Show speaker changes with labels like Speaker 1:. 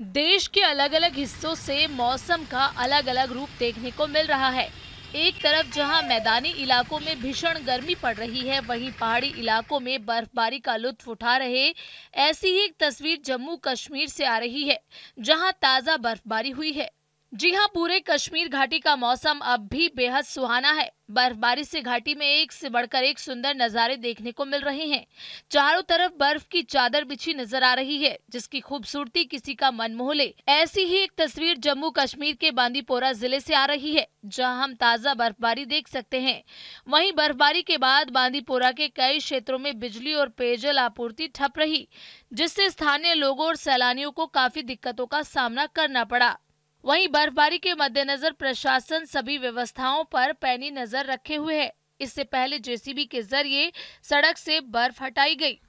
Speaker 1: देश के अलग अलग हिस्सों से मौसम का अलग अलग रूप देखने को मिल रहा है एक तरफ जहां मैदानी इलाकों में भीषण गर्मी पड़ रही है वहीं पहाड़ी इलाकों में बर्फबारी का लुत्फ उठा रहे ऐसी ही एक तस्वीर जम्मू कश्मीर से आ रही है जहां ताज़ा बर्फबारी हुई है जी हां पूरे कश्मीर घाटी का मौसम अब भी बेहद सुहाना है बर्फबारी से घाटी में एक से बढ़कर एक सुंदर नज़ारे देखने को मिल रहे हैं चारों तरफ बर्फ की चादर बिछी नजर आ रही है जिसकी खूबसूरती किसी का मन मोह ले ऐसी ही एक तस्वीर जम्मू कश्मीर के बांदीपोरा जिले से आ रही है जहां हम ताज़ा बर्फबारी देख सकते हैं वहीं बर्फबारी के बाद बांदीपोरा के कई क्षेत्रों में बिजली और पेयजल आपूर्ति ठप रही जिससे स्थानीय लोगों और सैलानियों को काफी दिक्कतों का सामना करना पड़ा वहीं बर्फबारी के मद्देनजर प्रशासन सभी व्यवस्थाओं पर पैनी नजर रखे हुए है इससे पहले जेसीबी के जरिए सड़क से बर्फ हटाई गई